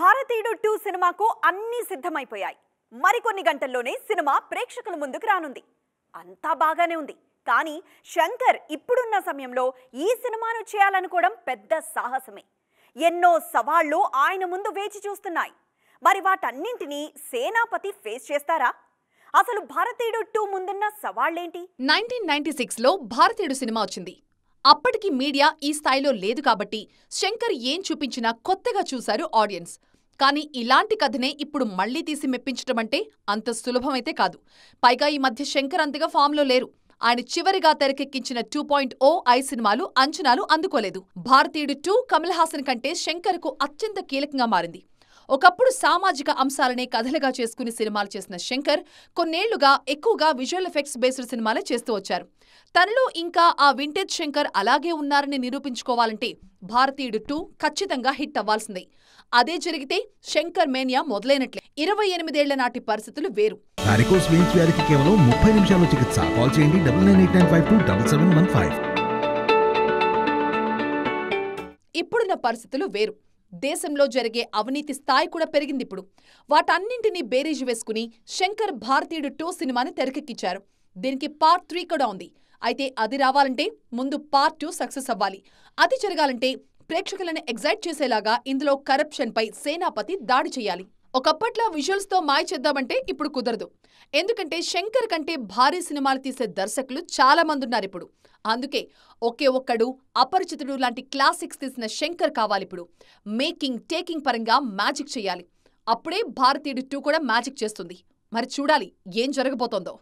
భారతీయుడు టూ సినిమాకు అన్నీ సిద్ధమైపోయాయి మరికొన్ని గంటల్లోనే సినిమా ప్రేక్షకుల ముందుకు రానుంది అంతా బాగానే ఉంది కానీ శంకర్ ఇప్పుడున్న సమయంలో ఈ సినిమాను చేయాలనుకోవడం పెద్ద సాహసమే ఎన్నో సవాళ్లు ఆయన ముందు వేచి చూస్తున్నాయి మరి వాటన్నింటినీ సేనాపతి ఫేస్ చేస్తారా అసలు భారతీయుడు టూ ముందున్న సవాళ్ళేంటి నైన్టీన్ నైన్టీ సిక్స్లో భారతీయుడు సినిమా వచ్చింది అప్పటికి మీడియా ఈ స్థాయిలో లేదు కాబట్టి శంకర్ ఏం చూపించినా కొత్తగా చూశారు ఆడియన్స్ కానీ ఇలాంటి కథనే ఇప్పుడు మళ్లీ తీసి మెప్పించటం అంటే అంత సులభమైతే కాదు పైగా ఈ మధ్య శంకర్ అంతగా ఫామ్లో లేరు ఆయన చివరిగా తెరకెక్కించిన టూ పాయింట్ ఓ ఐ సినిమాలు అంచనాలు అందుకోలేదు భారతీయుడు టూ కమల్ హాసన్ కంటే శంకర్కు అత్యంత కీలకంగా మారింది ఒకప్పుడు సామాజిక అంశాలనే కథలుగా చేసుకుని సినిమాలు చేసిన శంకర్ కొన్నేళ్లుగా ఎక్కువగా విజువల్ ఎఫెక్ట్స్ బేస్డ్ సినిమాలే చేస్తూ వచ్చారు తనలో ఇంకా ఆ వింటేజ్ శంకర్ అలాగే ఉన్నారని నిరూపించుకోవాలంటే భారతీయుడు టూ ఖచ్చితంగా హిట్ అవ్వాల్సిందే అదే జరిగితే శంకర్ మేనియా మొదలైనట్లే ఇరవై ఎనిమిదేళ్ల నాటి పరిస్థితులు వేరు కేవలం ముప్పై నిమిషాల్లో చికిత్స కాల్ చేయండి nine eight nine five two seven one five ఇప్పుడున్న పరిస్థితులు వేరు దేశంలో జరిగే అవినీతి స్థాయి కూడా పెరిగింది ఇప్పుడు వాటన్నింటినీ బేరీజ్ వేసుకుని శంకర్ భారతీయుడు టూ సినిమాని తెరకెక్కించారు దీనికి పార్ట్ త్రీ కూడా ఉంది అయితే అది రావాలంటే ముందు పార్ట్ టూ సక్సెస్ అవ్వాలి అది జరగాలంటే ప్రేక్షకులను ఎగ్జైట్ చేసేలాగా ఇందులో కరప్షన్పై సేనాపతి దాడి చేయాలి ఒకప్పట్లో విజువల్స్తో మాయ చేద్దామంటే ఇప్పుడు కుదరదు ఎందుకంటే శంకర్ కంటే భారీ సినిమాలు తీసే దర్శకులు చాలా మంది ఉన్నారు ఇప్పుడు అందుకే ఒకే ఒక్కడు అపరిచితుడు లాంటి క్లాసిక్స్ తీసిన శంకర్ కావాలి ఇప్పుడు మేకింగ్ టేకింగ్ పరంగా మ్యాజిక్ చేయాలి అప్పుడే భారతీయుడు టూ కూడా మ్యాజిక్ చేస్తుంది మరి చూడాలి ఏం జరగబోతోందో